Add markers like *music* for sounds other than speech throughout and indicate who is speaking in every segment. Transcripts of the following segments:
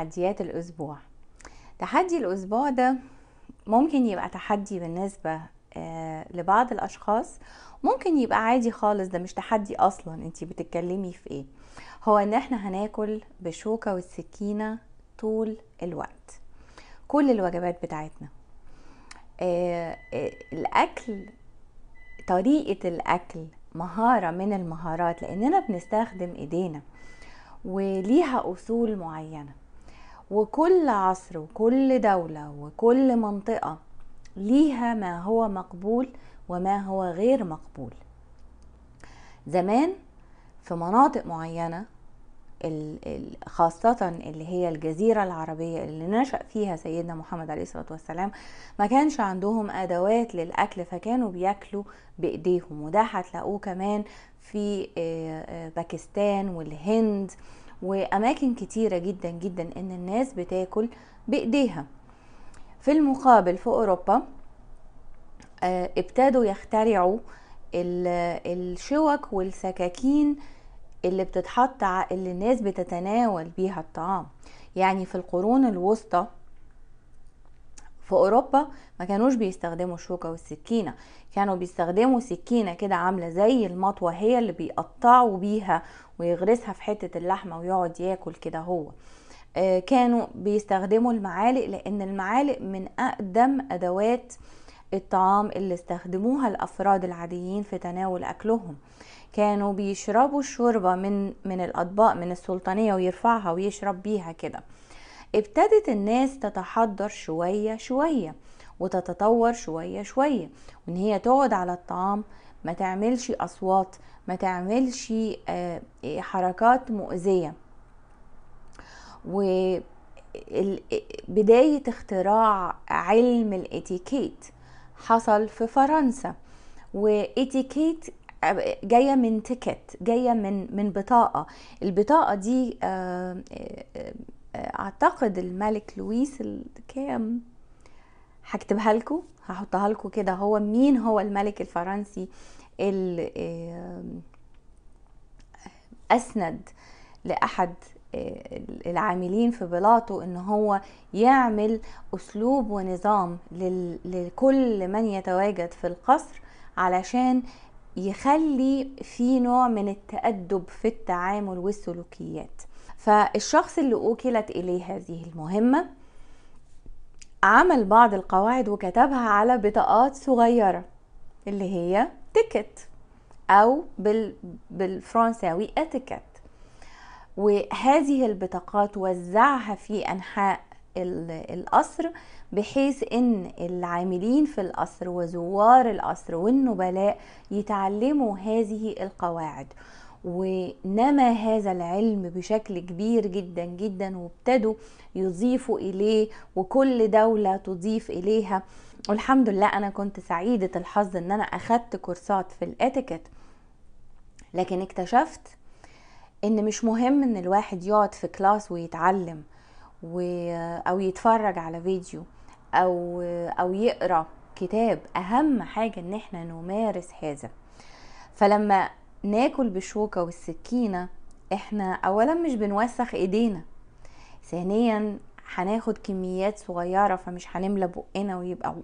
Speaker 1: تحديات الأسبوع تحدي الأسبوع ده ممكن يبقى تحدي بالنسبة آه، لبعض الأشخاص ممكن يبقى عادي خالص ده مش تحدي أصلا انتي بتتكلمي في ايه هو ان احنا هناكل بشوكه والسكينة طول الوقت كل الوجبات بتاعتنا آه، آه، الأكل طريقة الأكل مهارة من المهارات لأننا بنستخدم إيدينا وليها أصول معينة وكل عصر وكل دولة وكل منطقة ليها ما هو مقبول وما هو غير مقبول زمان في مناطق معينة خاصة اللي هي الجزيرة العربية اللي نشأ فيها سيدنا محمد عليه الصلاة والسلام ما كانش عندهم أدوات للأكل فكانوا بياكلوا بإيديهم وده هتلاقوه كمان في آه، آه، باكستان والهند واماكن كتيره جدا جدا ان الناس بتاكل بايديها في المقابل في اوروبا آه، ابتدوا يخترعوا الشوك والسكاكين اللي بتتحط اللي الناس بتتناول بيها الطعام يعني في القرون الوسطى في اوروبا ما كانوش بيستخدموا الشوكه والسكينه كانوا بيستخدموا سكينه كده عامله زي المطوه هي اللي بيقطعوا بيها ويغرسها في حته اللحمه ويقعد ياكل كده هو آه، كانوا بيستخدموا المعالق لان المعالق من اقدم ادوات الطعام اللي استخدموها الافراد العاديين في تناول اكلهم كانوا بيشربوا الشوربه من من الاطباق من السلطانيه ويرفعها ويشرب بيها كده ابتدت الناس تتحضر شوية شوية وتتطور شوية شوية وان هي تقعد على الطعام ما تعملش اصوات ما تعملش آه، إيه، حركات مؤذية وبداية اختراع علم الاتيكيت حصل في فرنسا واتيكيت آه، جايه من تيكت جايه من من بطاقه البطاقه دي آه، اعتقد الملك لويس الكام هكتبها لكم هحطها لكم كده هو مين هو الملك الفرنسي اللي اسند لاحد آه، العاملين في بلاطو ان هو يعمل اسلوب ونظام لكل من يتواجد في القصر علشان يخلي في نوع من التأدب في التعامل والسلوكيات فالشخص اللي أوكلت إليه هذه المهمة عمل بعض القواعد وكتبها على بطاقات صغيرة اللي هي تيكت أو بال بالفرنساوي اتيكت وهذه البطاقات وزعها في أنحاء القصر بحيث ان العاملين في القصر وزوار القصر والنبلاء يتعلموا هذه القواعد ونمى هذا العلم بشكل كبير جدا جدا وابتدوا يضيفوا إليه وكل دولة تضيف إليها والحمد لله أنا كنت سعيدة الحظ إن أنا أخدت كورسات في الاتيكيت لكن اكتشفت إن مش مهم إن الواحد يقعد في كلاس ويتعلم و... أو يتفرج على فيديو أو أو يقرأ كتاب أهم حاجة إن احنا نمارس هذا فلما ناكل بالشوكة والسكينة احنا اولا مش بنوسخ ايدينا ثانيا هناخد كميات صغيرة فمش هنملى بقنا ويبقى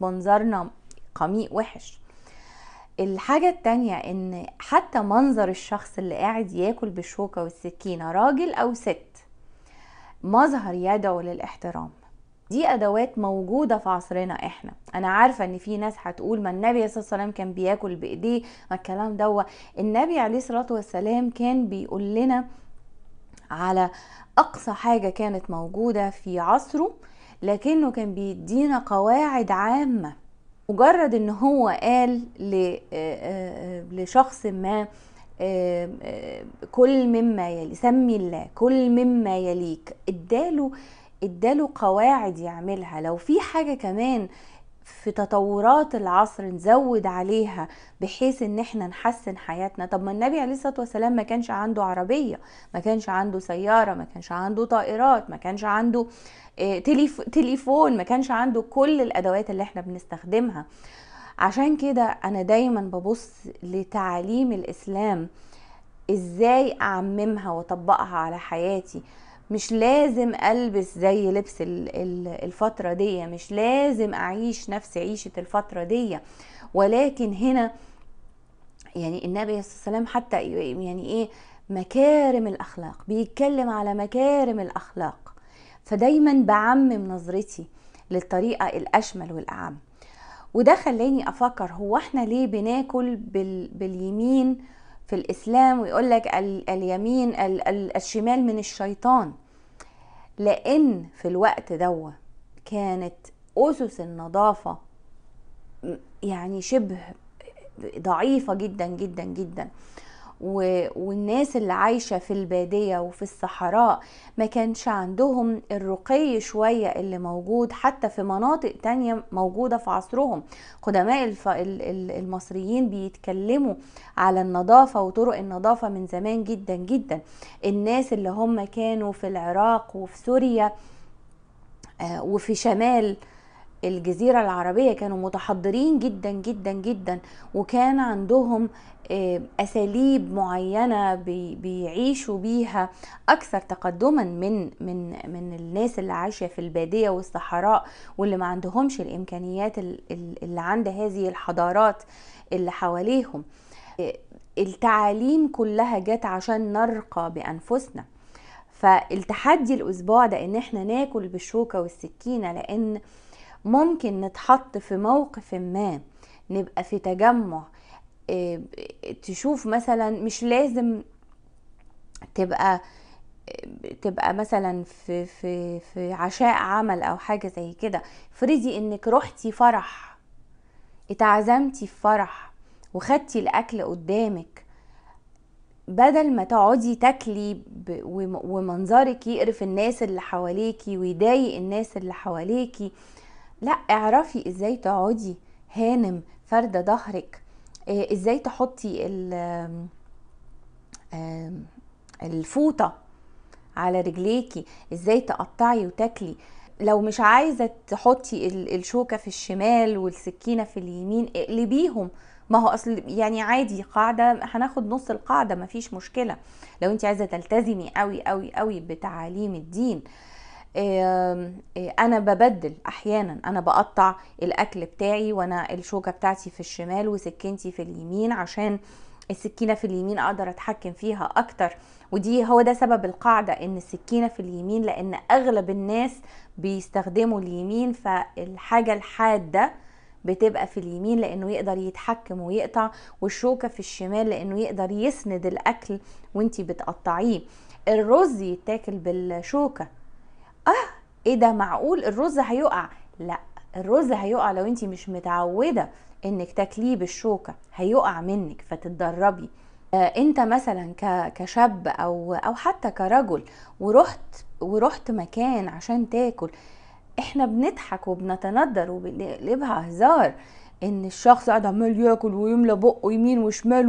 Speaker 1: منظرنا قميء وحش الحاجة التانية ان حتى منظر الشخص اللي قاعد ياكل بالشوكة والسكينة راجل او ست مظهر يدعو للاحترام دي ادوات موجوده في عصرنا احنا انا عارفه ان في ناس هتقول ما النبي عليه الصلاه والسلام كان بياكل بايديه ما الكلام دوا النبي عليه الصلاه والسلام كان بيقول لنا على اقصى حاجه كانت موجوده في عصره لكنه كان بيدينا قواعد عامه مجرد ان هو قال آه، آه، آه، لشخص ما كل مما يلي سمي الله كل مما يليك اداله اداله قواعد يعملها لو في حاجه كمان في تطورات العصر نزود عليها بحيث ان احنا نحسن حياتنا طب ما النبي عليه الصلاه والسلام ما كانش عنده عربيه ما كانش عنده سياره ما كانش عنده طائرات ما كانش عنده آه، تليفون ما كانش عنده كل الادوات اللي احنا بنستخدمها عشان كده انا دايما ببص لتعاليم الاسلام ازاي اعممها واطبقها على حياتي مش لازم البس زي لبس الفتره دي مش لازم اعيش نفس عيشه الفتره دي ولكن هنا يعني النبي صلى الله عليه وسلم حتى يعني ايه مكارم الاخلاق بيتكلم على مكارم الاخلاق فدايما بعمم نظرتي للطريقه الاشمل والاعم وده خلاني افكر هو احنا ليه بناكل بال... باليمين في الإسلام ويقول لك اليمين الشمال من الشيطان لأن في الوقت دو كانت أسس النظافة يعني شبه ضعيفة جدا جدا جدا و... والناس اللي عايشة في البادية وفي الصحراء ما كانش عندهم الرقي شوية اللي موجود حتى في مناطق تانية موجودة في عصرهم قدماء الف... المصريين بيتكلموا على النظافة وطرق النظافة من زمان جدا جدا الناس اللي هم كانوا في العراق وفي سوريا آه، وفي شمال الجزيرة العربية كانوا متحضرين جدا جدا جدا وكان عندهم آه، أساليب معينة بيعيشوا بيها أكثر تقدما من من من الناس اللي عايشة في البادية والصحراء واللي ما عندهمش الإمكانيات اللي عند هذه الحضارات اللي حواليهم آه، التعاليم كلها جت عشان نرقى بأنفسنا فالتحدي الأسبوع ده إن إحنا ناكل بالشوكة والسكينة لأن ممكن نتحط في موقف ما نبقى في تجمع آه، تشوف مثلا مش لازم تبقى تبقى مثلا في في في عشاء عمل او حاجه زي كده افرضي انك روحتي فرح اتعزمتي في فرح وخدتي الاكل قدامك بدل ما تقعدي تاكلي ومنظرك يقرف الناس اللي حواليكي ويضايق الناس اللي حواليكي لا اعرفي ازاي تقعدي هانم فردة ظهرك آه، ازاي تحطي الفوطة على رجليكي ازاي تقطعي وتاكلي لو مش عايزة تحطي الشوكة في الشمال والسكينة في اليمين اقلبيهم ما هو اصل يعني عادي قاعده هناخد نص القاعده مفيش مشكله لو انت عايزه تلتزمي قوي قوي قوي بتعاليم الدين انا ببدل احيانا انا بقطع الاكل بتاعي وانا الشوكه بتاعتي في الشمال وسكينتي في اليمين عشان السكينه في اليمين اقدر اتحكم فيها اكتر ودي هو ده سبب القاعده ان السكينه في اليمين لان اغلب الناس بيستخدموا اليمين فالحاجه الحاده بتبقى في اليمين لانه يقدر يتحكم ويقطع والشوكه في الشمال لانه يقدر يسند الاكل وانتي بتقطعيه الرز يتاكل بالشوكه اه ايه ده معقول الرز هيقع لا الرز هيقع لو انت مش متعوده انك تاكليه بالشوكه هيقع منك فتتدربي آه انت مثلا كشاب او او حتى كرجل ورحت ورحت مكان عشان تاكل احنا بنضحك وبنتندر وبنقلبها هزار ان الشخص قاعد عمال ياكل ويملى بقه يمين وشمال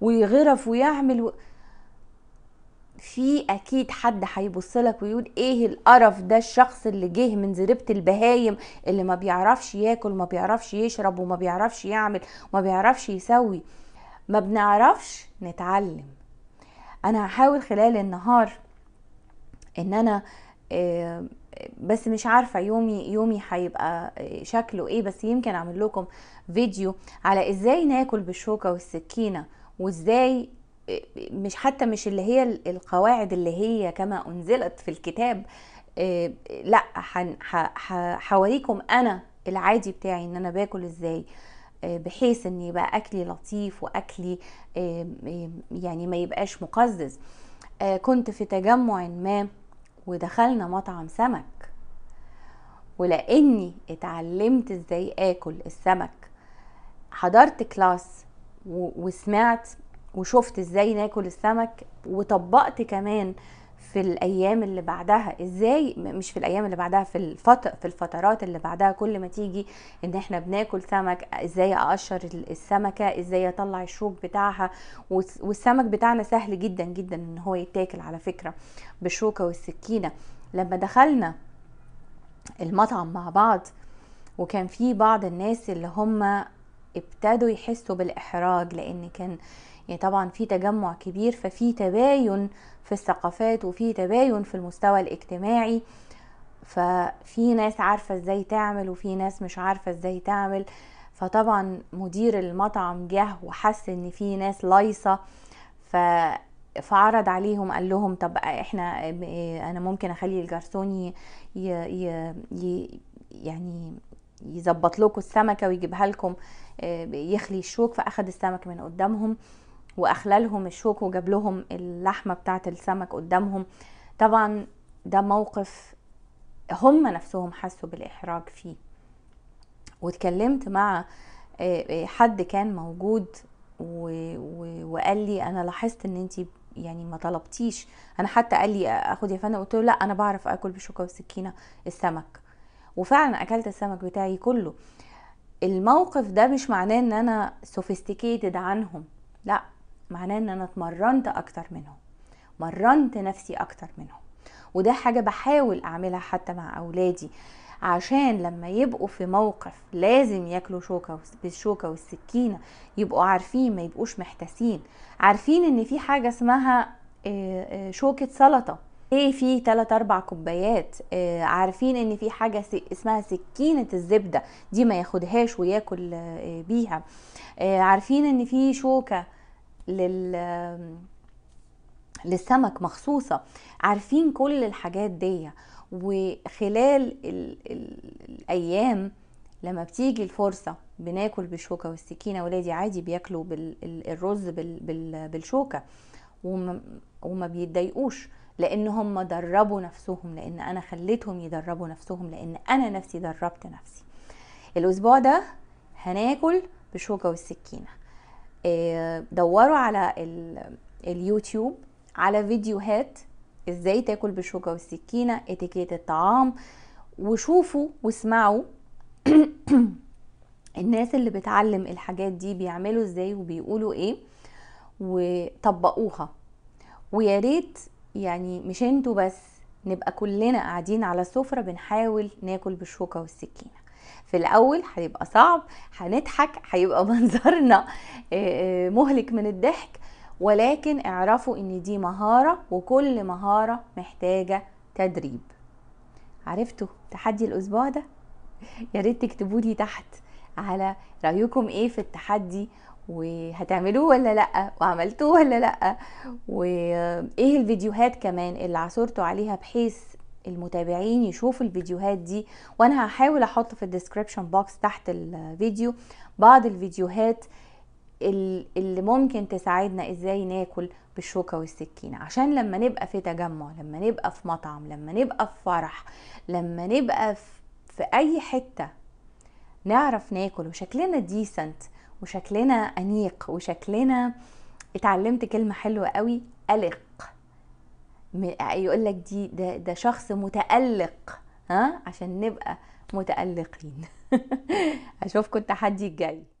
Speaker 1: ويغرف ويعمل و... في اكيد حد هيبص لك ويقول ايه القرف ده الشخص اللي جه من زربت البهايم اللي ما بيعرفش ياكل ما بيعرفش يشرب وما بيعرفش يعمل وما بيعرفش يسوي ما بنعرفش نتعلم انا هحاول خلال النهار ان انا آه، بس مش عارفه يومي يومي هيبقى شكله ايه بس يمكن اعمل لكم فيديو على ازاي ناكل بالشوكه والسكينه وازاي مش حتى مش اللي هي القواعد اللي هي كما انزلت في الكتاب آه، لا حوريكم انا العادي بتاعي ان انا باكل ازاي آه، بحيث ان يبقى اكلي لطيف واكلي آه، يعني ما يبقاش مقزز كنت في تجمع ما ودخلنا مطعم سمك ولاني اتعلمت ازاي اكل السمك حضرت كلاس وسمعت وشفت ازاي ناكل السمك وطبقت كمان في الايام اللي بعدها ازاي مش في الايام اللي بعدها في الفتر في الفترات اللي بعدها كل ما تيجي ان احنا بناكل سمك ازاي اقشر السمكه ازاي اطلع الشوك بتاعها والسمك بتاعنا سهل جدا جدا ان هو يتاكل على فكره بالشوكه والسكينه لما دخلنا المطعم مع بعض وكان في بعض الناس اللي هم ابتدوا يحسوا بالاحراج لان كان آه يعني طبعا في تجمع كبير ففي تباين في الثقافات وفي تباين في المستوى الاجتماعي ففي ناس عارفة ازاي تعمل وفي ناس مش عارفة ازاي تعمل فطبعا مدير المطعم جه وحس ان في ناس لايصة ف فعرض عليهم قال لهم طب احنا انا ممكن اخلي الجرسون ي... ي... ي... يعني يظبط لكم السمكه ويجيبها لكم آه، يخلي الشوك فاخد السمك من قدامهم واخلالهم الشوك وجاب لهم اللحمه بتاعه السمك قدامهم طبعا ده موقف هم نفسهم حسوا بالاحراج فيه واتكلمت مع آه، آه، حد كان موجود وقال لي انا لاحظت ان انت يعني ما طلبتيش انا حتى قال لي اخد يا فندم قلت له لا انا بعرف اكل بشوكه وسكينه السمك وفعلا اكلت السمك بتاعي كله الموقف ده مش معناه ان انا سوفيستيكيتد عنهم لا معناه ان انا اتمرنت اكتر منهم مرنت نفسي اكتر منهم وده حاجه بحاول اعملها حتى مع اولادي عشان لما يبقوا في موقف لازم ياكلوا شوكة بالشوكة والسكينة يبقوا عارفين ما يبقوش محتاسين عارفين ان في حاجة اسمها آه، آه، شوكة سلطة ايه في تلات اربع كوبايات آه، عارفين ان في حاجه اسمها سكينه الزبده دي ما ياخدهاش وياكل بيها عارفين ان في شوكه لل للسمك مخصوصة عارفين كل الحاجات دي وخلال الـ الـ الأيام لما بتيجي الفرصة بناكل بالشوكة والسكينة ولادي عادي بياكلوا بالرز بالشوكة وما, وما بيتضايقوش لان هم دربوا نفسهم لان انا خليتهم يدربوا نفسهم لان انا نفسي دربت نفسي الاسبوع ده هناكل بالشوكه والسكينه آه، دوروا على اليوتيوب على فيديوهات ازاي تاكل بالشوكه والسكينه اتيكيت الطعام وشوفوا واسمعوا *clears throat* الناس اللي بتعلم الحاجات دي بيعملوا ازاي وبيقولوا ايه وطبقوها ويا ريت يعني مش انتوا بس نبقى كلنا قاعدين على السفره بنحاول ناكل بالشوكه والسكينه في الاول هيبقى صعب هنضحك هيبقى *laughs* منظرنا آه، آه، مهلك من الضحك ولكن اعرفوا ان دي مهارة وكل مهارة محتاجة تدريب عرفتوا تحدي الاسبوع ده يا ريت تكتبوا لي تحت على رايكم ايه في التحدي وهتعملوه ولا لا وعملتوه ولا لا وايه الفيديوهات كمان اللي عثرتوا عليها بحيث المتابعين يشوفوا الفيديوهات دي وانا هحاول احط في الديسكريبشن بوكس تحت الفيديو بعض الفيديوهات اللي ممكن تساعدنا ازاي ناكل بالشوكة والسكينة عشان لما نبقى في تجمع لما نبقى في مطعم لما نبقى في فرح لما نبقى في اي حتة نعرف ناكل وشكلنا ديسنت وشكلنا انيق وشكلنا اتعلمت كلمة حلوة قوي ألق يقول لك دي ده, ده شخص متألق ها عشان نبقى متألقين *laughs* اشوفكم التحدي الجاي